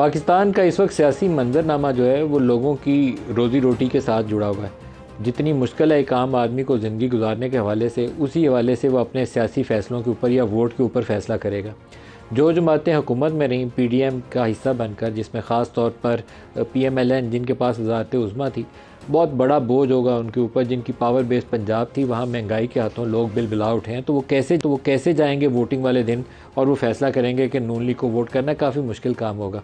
पाकिस्तान का इस वक्त सियासी मंजरनामा जो है वो लोगों की रोज़ी रोटी के साथ जुड़ा हुआ है जितनी मुश्किल है एक आम आदमी को ज़िंदगी गुजारने के हवाले से उसी हवाले से वो अपने सियासी फ़ैसलों के ऊपर या वोट के ऊपर फ़ैसला करेगा जो जमातें हुकूमत में रहीं पी डी एम का हिस्सा बनकर जिसमें ख़ास तौर पर पी एम एल एन जिनके पास वजारत उज़मा थी बहुत बड़ा बोझ होगा उनके ऊपर जिनकी पावर बेस पंजाब थी वहाँ महंगाई के हाथों लोग बिल बिला उठे हैं तो वो कैसे तो वो कैसे जाएंगे वोटिंग वाले दिन और वो फैसला करेंगे कि नून लीग को वोट करना काफ़ी मुश्किल काम होगा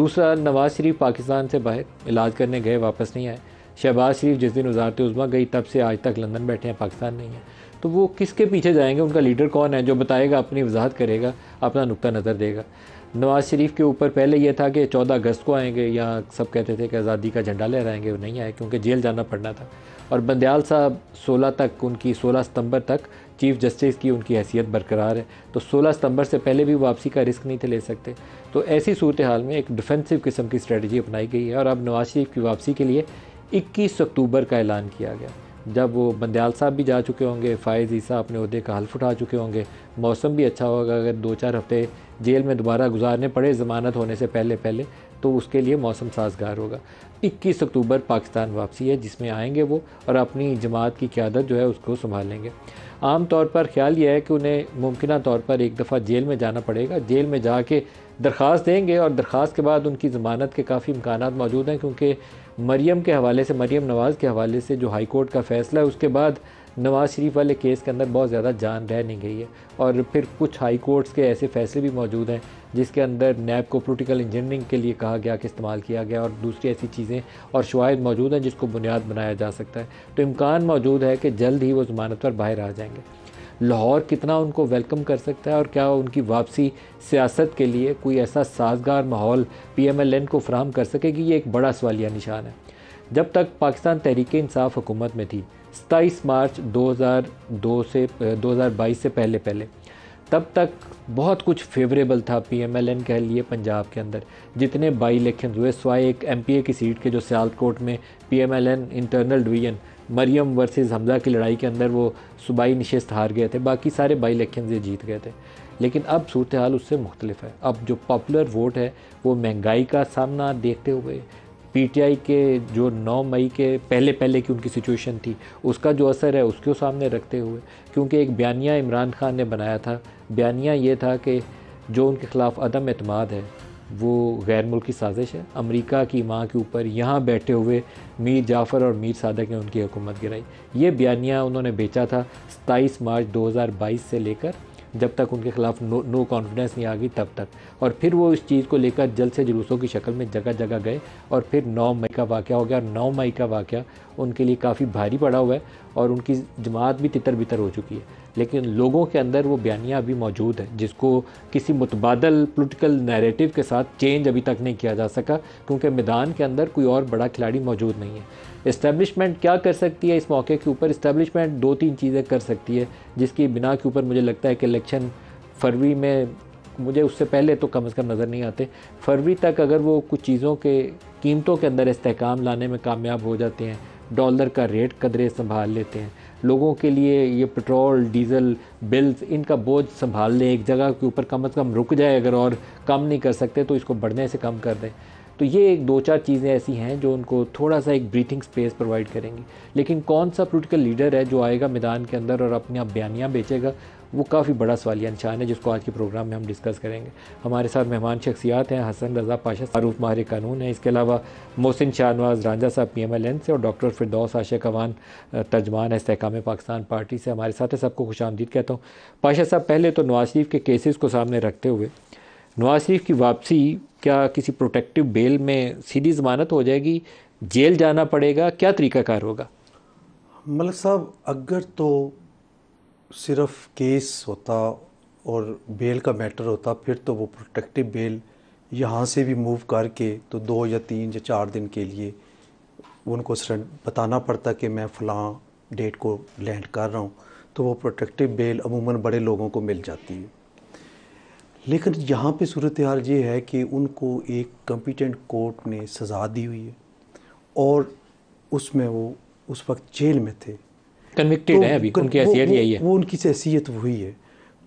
दूसरा नवाज़ शरीफ पाकिस्तान से बाहर इलाज करने गए वापस नहीं आए शहबाज शरीफ जिस दिन वजारत उज़मा गई तब से आज तक लंदन बैठे हैं पाकिस्तान नहीं है तो वो किसके पीछे जाएंगे उनका लीडर कौन है जो बताएगा अपनी वजाहत करेगा अपना नुकता नज़र देगा नवाज़ शरीफ के ऊपर पहले यह था कि चौदह अगस्त को आएंगे या सब कहते थे कि आज़ादी का झंडा लहराएंगे वो नहीं आए क्योंकि जेल जाना पड़ना था और बंदयाल साहब 16 तक उनकी 16 सितंबर तक चीफ़ जस्टिस की उनकी हैसियत बरकरार है तो 16 सितंबर से पहले भी वापसी का रिस्क नहीं थे ले सकते तो ऐसी सूरत हाल में एक डिफेंसिव किस्म की स्ट्रेटजी अपनाई गई है और अब नवाज़ शरीफ की वापसी के लिए इक्कीस अक्टूबर का ऐलान किया गया जब वो बंदयाल साहब भी जा चुके होंगे फ़ायज़ ईसा अपने अहदे का हल्फ उठा चुके होंगे मौसम भी अच्छा होगा अगर दो चार हफ्ते जेल में दोबारा गुजारने पड़े ज़मानत होने से पहले पहले तो उसके लिए मौसम साजगार होगा 21 अक्टूबर पाकिस्तान वापसी है जिसमें आएंगे वो और अपनी जमात की क्यादत जो है उसको संभालेंगे आम तौर पर ख्याल यह है कि उन्हें मुमकिन तौर पर एक दफ़ा जेल में जाना पड़ेगा जेल में जाके दरख्वास्त देंगे और दरख्वास्त के बाद उनकी ज़मानत के काफ़ी इम्कान मौजूद हैं क्योंकि मरीम के हवाले से मरीम नवाज़ के हवाले से जो हाई कोर्ट का फ़ैसला है उसके बाद नवाज़ शरीफ वाले केस के अंदर बहुत ज़्यादा जान रह नहीं गई है और फिर कुछ हाई कोर्ट्स के ऐसे फैसले भी मौजूद हैं जिसके अंदर नैब को पोलिटिकल इंजीनियरिंग के लिए कहा गया कि इस्तेमाल किया गया और दूसरी ऐसी चीज़ें और शवाद मौजूद हैं जिसको बुनियाद बनाया जा सकता है तो इम्कान मौजूद है कि जल्द ही वो ज़मानत पर बाहर आ जाएंगे लाहौर कितना उनको वेलकम कर सकता है और क्या उनकी वापसी सियासत के लिए कोई ऐसा साजगार माहौल पी को फ्राहम कर सकेगी ये एक बड़ा सवालिया निशान है जब तक पाकिस्तान तहरीक इंसाफ हुकूमत में थी सताईस मार्च 2002 से 2022 से पहले पहले तब तक बहुत कुछ फेवरेबल था पीएमएलएन के लिए पंजाब के अंदर जितने बाई इलेक्शन हुए स्वाय एक एमपीए की सीट के जो सियालकोट में PMLN internal division Maryam versus Hamza की लड़ाई के अंदर वो सूबाई नशस्त हार गए थे बाकी सारे बाई इलेक्शन ये जीत गए थे लेकिन अब सूरत हाल उससे मुख्तलिफ है अब जो पॉपुलर वोट है वो महंगाई का सामना देखते हुए पीटीआई के जो 9 मई के पहले पहले की उनकी सिचुएशन थी उसका जो असर है उसके सामने रखते हुए क्योंकि एक बयानिया इमरान खान ने बनाया था बयानिया ये था कि जो उनके ख़िलाफ़ अदम अतमाद है वो गैर मुल्की साजिश है अमेरिका की माँ के ऊपर यहाँ बैठे हुए मीर जाफ़र और मीर सादक ने उनकी हुकूमत गिराई ये बयानिया उन्होंने बेचा था सताईस मार्च 2022 से लेकर जब तक उनके खिलाफ नो नो कॉन्फिडेंस नहीं आ गई तब तक और फिर वो इस चीज़ को लेकर जल से जुलूसों की शक्ल में जगह जगह गए और फिर नौ मई का वाक़ हो गया और नौ मई का वाक़ उनके लिए काफ़ी भारी पड़ा हुआ है और उनकी जमात भी तितर बितर हो चुकी है लेकिन लोगों के अंदर वो बयानियाँ अभी मौजूद है जिसको किसी मुतबादल पोलिटिकल नैरेटिव के साथ चेंज अभी तक नहीं किया जा सका क्योंकि मैदान के अंदर कोई और बड़ा खिलाड़ी मौजूद नहीं है इस्टेब्लिशमेंट क्या कर सकती है इस मौके के ऊपर इस्टेब्लिशमेंट दो तीन चीज़ें कर सकती है जिसकी बिना के ऊपर मुझे लगता है कि इलेक्शन फरवरी में मुझे उससे पहले तो कम अज़ कम नज़र नहीं आते फरवरी तक अगर वो कुछ चीज़ों के कीमतों के अंदर इसकाम लाने में कामयाब हो जाते हैं डॉलर का रेट कदरे संभाल लेते हैं लोगों के लिए ये पेट्रोल डीजल बिल्स इनका बोझ संभाल लें एक जगह के ऊपर कम से कम रुक जाए अगर और कम नहीं कर सकते तो इसको बढ़ने से कम कर दें तो ये एक दो चार चीज़ें ऐसी हैं जो उनको थोड़ा सा एक ब्रीथिंग स्पेस प्रोवाइड करेंगी लेकिन कौन सा पोलिटिकल लीडर है जो आएगा मैदान के अंदर और अपनी आप बयानियाँ बेचेगा वो काफ़ी बड़ा सवालिया निशान है जिसको आज के प्रोग्राम में हम डिस्कस करेंगे हमारे साथ मेहमान शख्सियात हैं हसन रजा पाशा मारूफ माहिर कानून है इसके अलावा मोहसिन शाहनवाज रांझा साहब पी एम एल एन से और डॉक्टर फिरदौस आशा कवान तर्जमान इसकाम पाकिस्तान पार्टी से हमारे साथ सबको खुश आमदीद कहता हूँ पाशा साहब पहले तो नवाज शरीफ के केसेज़ को सामने रखते हुए नवाज शरीफ की वापसी क्या किसी प्रोटेक्टिव बेल में सीधी जमानत हो जाएगी जेल जाना पड़ेगा क्या तरीकाकार होगा मलिक साहब अगर तो सिर्फ केस होता और बेल का मैटर होता फिर तो वो प्रोटेक्टिव बेल यहाँ से भी मूव करके तो दो या तीन या चार दिन के लिए उनको बताना पड़ता कि मैं फलां डेट को लैंड कर रहा हूँ तो वो प्रोटेक्टिव बेल अमूमन बड़े लोगों को मिल जाती है लेकिन यहाँ पे सूरत हाल ये है कि उनको एक कंपिटेंट कोर्ट ने सज़ा दी हुई है और उसमें वो उस वक्त जेल में थे कन्विक्टेड तो, है अभी उनकी हैसियत यही है वो उनकी हैसियत वही है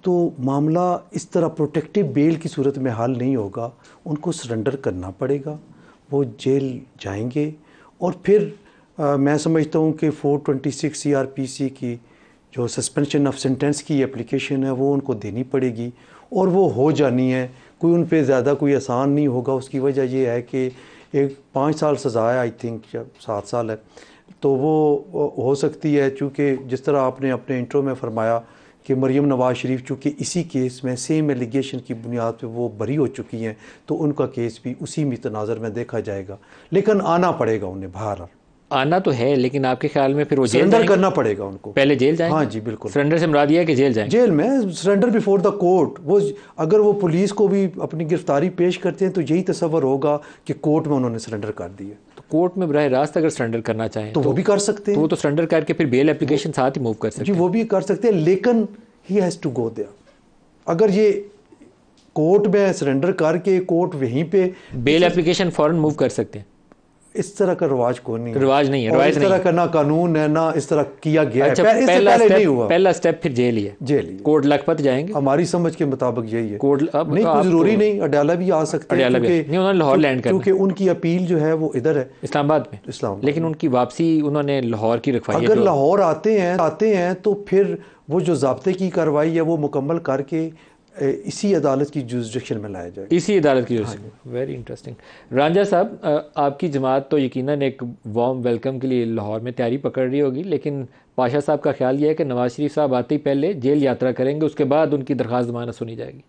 तो मामला इस तरह प्रोटेक्टिव बेल की सूरत में हाल नहीं होगा उनको सरेंडर करना पड़ेगा वो जेल जाएंगे और फिर आ, मैं समझता हूँ कि 426 ट्वेंटी की जो सस्पेंशन ऑफ सेंटेंस की एप्लीकेशन है वो उनको देनी पड़ेगी और वो हो जानी है कोई उन पर ज़्यादा कोई आसान नहीं होगा उसकी वजह यह है कि एक पाँच साल सज़ा है आई थिंक या सात साल है तो वो हो सकती है चूँकि जिस तरह आपने अपने इंट्रो में फरमाया कि मरीम नवाज़ शरीफ चूँकि इसी केस में सेम एलिगेशन की बुनियाद पर वो बरी हो चुकी हैं तो उनका केस भी उसी में तनाजर में देखा जाएगा लेकिन आना पड़ेगा उन्हें बाहर आना तो है लेकिन आपके ख्याल में फिर वो सरेंडर करना पड़ेगा उनको पहले जेल जाए हाँ जी बिल्कुल सरेंडर से मरा दिया कि जेल जाए जेल में सरेंडर बिफोर द कोर्ट वो अगर वो पुलिस को भी अपनी गिरफ्तारी पेश करते हैं तो यही तस्वर होगा कि कोर्ट में उन्होंने सरेंडर कर दिया तो कोर्ट में बरह रास्त अगर सरेंडर करना चाहें तो, तो वो भी कर सकते हैं तो वो तो सरेंडर करके फिर बेल एप्लीकेशन साथ ही मूव कर सकते जी वो भी कर सकते हैं लेकिन he has to go there अगर ये कोर्ट में सरेंडर करके कोर्ट वहीं पे बेल एप्लीकेशन फॉरन मूव कर सकते हैं इस तरह का रिवाज को नहीं रिवाज नहीं है रिवाज इस तरह का ना कानून है ना इस तरह किया गया अच्छा, है पहला स्टेप नहीं हुआ पहला स्टेप फिर जेल ही है जेल ही कोर्ट लखपत जाएंगे हमारी समझ के मुताबिक यही है कोर्ट अब नहीं कोई जरूरी नहीं अडाला भी आ सकते अडाला भी नहीं उन्होंने लाहौर लैंड कर क्योंकि उनकी अपील जो है वो इधर है इस्लामाबाद में इस्लाम लेकिन उनकी वापसी उन्होंने लाहौर की रखवाई अगर तो- लाहौर आते हैं आते हैं तो फिर वो जो जबते की कार्रवाई है वो मुकम्मल करके इसी अदालत की जुरिस्डिक्शन में लाया जाए इसी अदालत की जुरिस्डिक्शन वेरी इंटरेस्टिंग रांझा साहब आपकी जमात तो यकीनन एक वार्म वेलकम के लिए लाहौर में तैयारी पकड़ रही होगी लेकिन पाशा साहब का ख्याल यह है कि नवाज शरीफ साहब आते ही पहले जेल यात्रा करेंगे उसके बाद उनकी दरख्वास्त जमानत सुनी जाएगी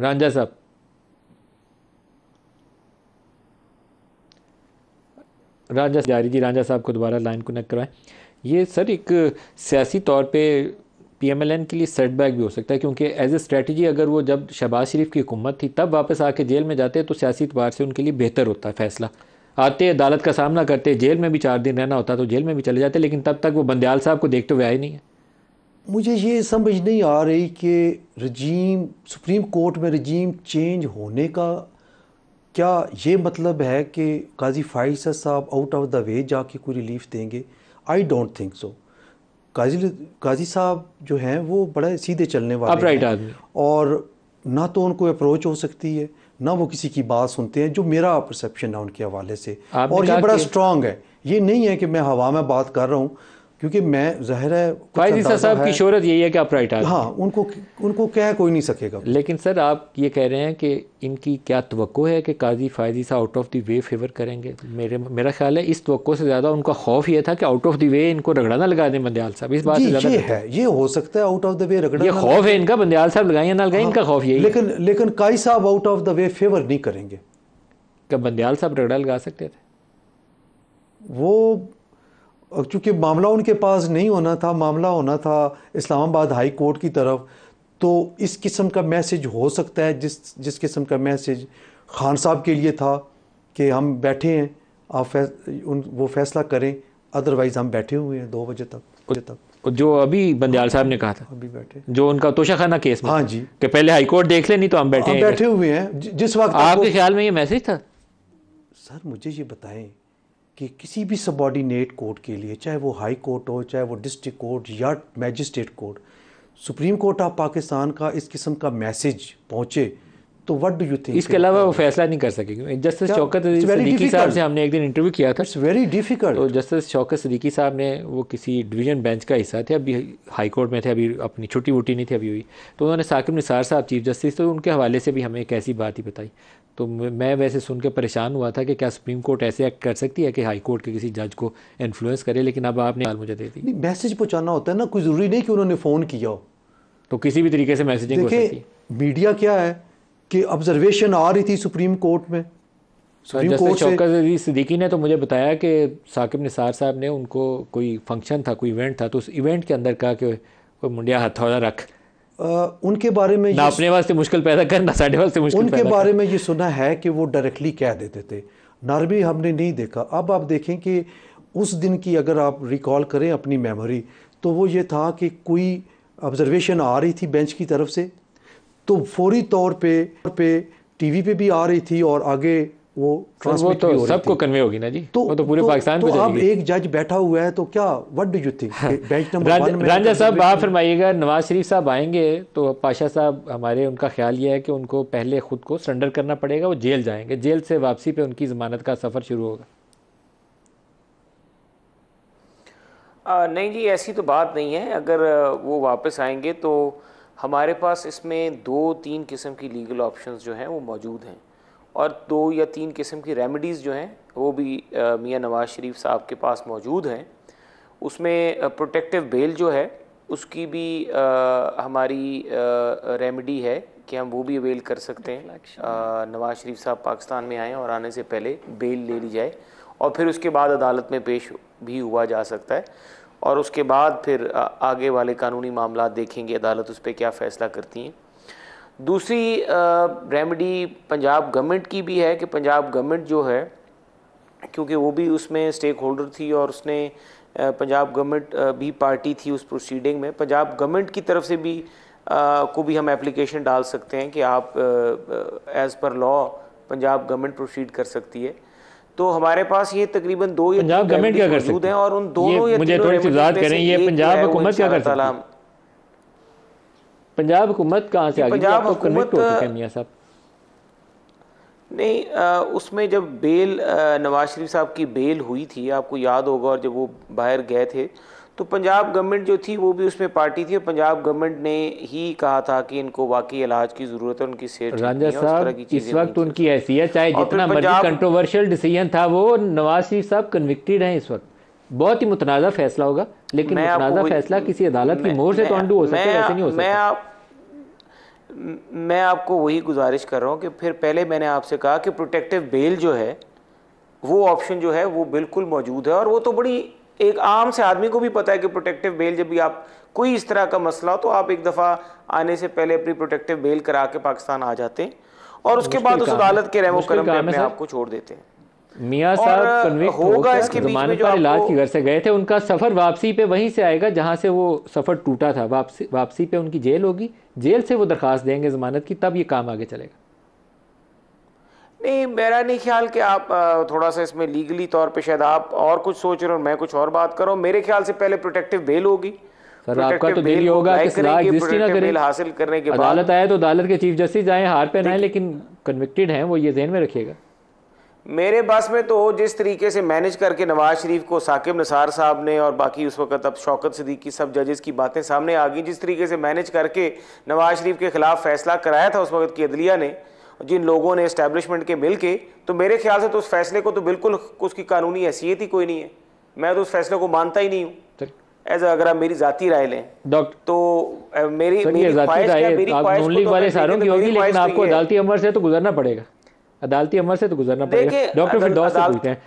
रांझा साहब राजा जारी जी राजा साहब को दोबारा लाइन कनेक्ट करवाएं ये सर एक सियासी तौर पे पीएमएलएन के लिए सेटबैक भी हो सकता है क्योंकि एज ए स्ट्रेटजी अगर वो जब शहबाज शरीफ की हुकूमत थी तब वापस आके जेल में जाते तो सियासी अतबार से उनके लिए बेहतर होता है फैसला आते अदालत का सामना करते जेल में भी चार दिन रहना होता तो जेल में भी चले जाते लेकिन तब तक वो बंदयाल साहब को देखते हुए आए नहीं है मुझे ये समझ नहीं आ रही कि रजीम सुप्रीम कोर्ट में रजीम चेंज होने का क्या ये मतलब है कि काजी सर साहब आउट ऑफ द वे जाके कोई रिलीफ देंगे आई डोंट थिंक सो काजी काजी साहब जो हैं वो बड़ा सीधे चलने वाले right हैं और ना तो उनको अप्रोच हो सकती है ना वो किसी की बात सुनते हैं जो मेरा परसेप्शन है उनके हवाले से और ये बड़ा स्ट्रांग है ये नहीं है कि मैं हवा में बात कर रहा हूँ क्योंकि मैं जाहिर है फायद साहब की शोहरत यही है कि आप राइट आ हाँ उनको उनको कह कोई नहीं सकेगा लेकिन सर आप ये कह रहे हैं कि इनकी क्या तो है कि काजी फायदी साहब out of the way favour करेंगे मेरे मेरा ख्याल है इस तो से ज़्यादा उनका खौफ ये था कि आउट ऑफ द वे इनको रगड़ा ना लगा दें बंदयाल साहब इस बात से ज़्यादा है ये हो सकता है आउट ऑफ द वे रगड़ा ये खौफ है इनका बंदयाल साहब लगाए ना लगाए हाँ, इनका खौफ यही लेकिन लेकिन काई साहब out of the way favour नहीं करेंगे क्या बंदयाल साहब रगड़ा लगा सकते थे वो और चूँकि मामला उनके पास नहीं होना था मामला होना था इस्लामाबाद हाई कोर्ट की तरफ तो इस किस्म का मैसेज हो सकता है जिस जिस किस्म का मैसेज खान साहब के लिए था कि हम बैठे हैं आप फैस, उन वो फैसला करें अदरवाइज़ हम बैठे हुए हैं दो बजे तक बजे तक जो अभी बंदयाल साहब ने कहा था अभी बैठे जो उनका तोशाखाना केस में हाँ जी कि पहले हाई कोर्ट देख ले नहीं तो हम बैठे हम बैठे हुए हैं जिस वक्त आपके ख्याल में ये मैसेज था सर मुझे ये बताएं कि किसी भी सबॉर्डिनेट कोर्ट के लिए चाहे वो हाई कोर्ट हो चाहे वो डिस्ट्रिक्ट कोर्ट या magistrate court supreme court of Pakistan का इस किस्म का मैसेज पहुँचे तो व्हाट डू यू थिंक इसके अलावा वो फैसला नहीं कर सके जस्टिस शौकत सदीकी साहब से हमने एक दिन इंटरव्यू किया था इट्स वेरी डिफिकल्ट तो जस्टिस शौकत सदीकी साहब ने वो किसी डिवीजन बेंच का हिस्सा थे अभी हाई कोर्ट में थे अभी अपनी छुट्टी वोटी नहीं थी अभी हुई तो उन्होंने साकिब निसार साहब चीफ जस्टिस तो उनके हवाले से भी हमें एक ऐसी बात ही बताई तो मैं वैसे सुन के परेशान हुआ था कि क्या सुप्रीम कोर्ट ऐसे एक्ट कर सकती है कि हाई कोर्ट के किसी जज को इन्फ्लुएंस करे लेकिन अब आपने हाल मुझे दे दी मैसेज पहुँचाना होता है ना कोई ज़रूरी नहीं कि उन्होंने फ़ोन किया हो तो किसी भी तरीके से मैसेजिंग हो सकती है मीडिया क्या है कि ऑब्जर्वेशन आ रही थी सुप्रीम कोर्ट में सुप्रीम कोर्ट से सिद्दीकी ने तो मुझे बताया कि साकिब निसार साहब ने उनको कोई फंक्शन था कोई इवेंट था तो उस इवेंट के अंदर कहा कि कोई मुंडिया हथौड़ा रख आ, उनके बारे में ना अपने वास्ते मुश्किल पैदा करना साढ़े वास्ते मुश्किल उनके बारे में ये सुना है कि वो डायरेक्टली कह देते थे नॉर्वे हमने नहीं देखा अब आप देखें कि उस दिन की अगर आप रिकॉल करें अपनी मेमोरी तो वो ये था कि कोई ऑब्जर्वेशन आ रही थी बेंच की तरफ से तो फौरी तौर पे पे टीवी पे भी आ रही थी और आगे वो वो तो सबको कन्वे होगी ना जी तो वो तो पूरे तो, पाकिस्तान तो अब एक जज बैठा हुआ है तो क्या what do you think bench number Ranjha साहब आप फरमाइएगा नवाज शरीफ साहब आएंगे तो पाशा साहब हमारे उनका ख्याल ये है कि उनको पहले खुद को सरेंडर करना पड़ेगा वो जेल जाएंगे जेल से वापसी पे उनकी जमानत का सफ़र शुरू होगा आ, नहीं जी ऐसी तो बात नहीं है अगर वो वापस आएंगे तो हमारे पास इसमें दो तीन किस्म की लीगल ऑप्शंस जो हैं वो मौजूद हैं और दो या तीन किस्म की रेमेडीज़ जो हैं वो भी मियाँ नवाज शरीफ साहब के पास मौजूद हैं उसमें प्रोटेक्टिव बेल जो है उसकी भी आ, हमारी रेमेडी है कि हम वो भी अवेल कर सकते हैं नवाज शरीफ साहब पाकिस्तान में आएँ और आने से पहले बेल ले ली जाए और फिर उसके बाद अदालत में पेश भी हुआ जा सकता है और उसके बाद फिर आगे वाले कानूनी मामला देखेंगे अदालत उस पर क्या फ़ैसला करती हैं दूसरी रेमेडी पंजाब गवर्नमेंट की भी है कि पंजाब गवर्नमेंट जो है क्योंकि वो भी उसमें स्टेक होल्डर थी और उसने पंजाब गवर्नमेंट भी पार्टी थी उस प्रोसीडिंग में पंजाब गवर्नमेंट की तरफ से भी आ, को भी हम एप्लीकेशन डाल सकते हैं कि आप as per law Punjab government proceed कर सकती है तो हमारे पास ये तकरीबन दो पंजाब गवर्नमेंट क्या कर सकती है और उन दोनों ये मुझे थोड़ी सी बात करें ये पंजाब हुकूमत क्या कर सकती है पंजाब हुकूमत कहां से आ गई पंजाब हुकूमत साहब नहीं आ, उसमें जब बेल नवाज शरीफ साहब की बेल हुई थी आपको याद होगा और जब वो बाहर गए थे तो पंजाब गवर्नमेंट जो थी वो भी उसमें पार्टी थी और पंजाब गवर्नमेंट ने ही कहा था कि इनको वाकई इलाज की जरूरत है उनकी सेहत राजा साहब इस वक्त उनकी ऐसी है चाहे जितना मर्जी कंट्रोवर्शियल डिसीजन था वो नवाज शरीफ साहब कन्विक्टेड हैं इस वक्त बहुत ही मुतनाज़ा फैसला होगा लेकिन मुतनाज़ा फैसला किसी अदालत की मोर से तो अंडू हो सकता है ऐसे नहीं हो सकता आप मैं आपको वही गुजारिश कर रहा हूँ कि फिर पहले मैंने आपसे कहा कि प्रोटेक्टिव बेल जो है वो ऑप्शन जो है वो बिल्कुल मौजूद है और वो तो बड़ी एक आम से आदमी को भी पता है कि प्रोटेक्टिव बेल जब भी आप कोई इस तरह का मसला हो तो आप एक दफ़ा आने से पहले अपनी प्रोटेक्टिव बेल करा के पाकिस्तान आ जाते हैं और उसके बाद उस अदालत के रहमो करम में अपने आप को छोड़ देते हैं मियाँ साहब कन्विक्ट होगा इसके जमानत पर इलाज की घर से गए थे उनका सफ़र वापसी पे वहीं से आएगा जहाँ से वो सफ़र टूटा था वापसी वापसी पे उनकी जेल होगी जेल से वो दरख्वास्त देंगे जमानत की तब ये काम आगे चलेगा नहीं मेरा नहीं ख्याल कि आप थोड़ा सा इसमें लीगली तौर पे शायद आप और कुछ सोच रहे हो मैं कुछ और बात कर रहा हूँ मेरे ख्याल से पहले प्रोटेक्टिव बेल होगी सर आपका तो बेल होगा कि ना करें हासिल करने के अदालत आए तो अदालत के चीफ जस्टिस जाए हार पे ना लेकिन कन्विक्टेड हैं वो ये जहन में रखिएगा मेरे बस में तो जिस तरीके से मैनेज करके नवाज शरीफ को साकिब निसार साहब ने और बाकी उस वक्त अब शौकत सदीकी सब जजेस की बातें सामने आ गई जिस तरीके से मैनेज करके नवाज शरीफ के खिलाफ फैसला कराया था उस वक्त की अदलिया ने जिन लोगों ने इस्टेब्लिशमेंट के मिल के तो मेरे ख्याल से तो उस फैसले को तो बिल्कुल उसकी कानूनी हैसियत ही कोई नहीं है मैं तो उस फैसले को मानता ही नहीं हूँ एज अगर आप मेरी जाती राय लें डॉक्टर तो मेरी मेरी ख्वाहिश आपको अदालती अमर से तो गुजरना पड़ेगा अदालती अमर से तो गुजरना पड़ेगा डॉक्टर फिर दौर पूछते हैं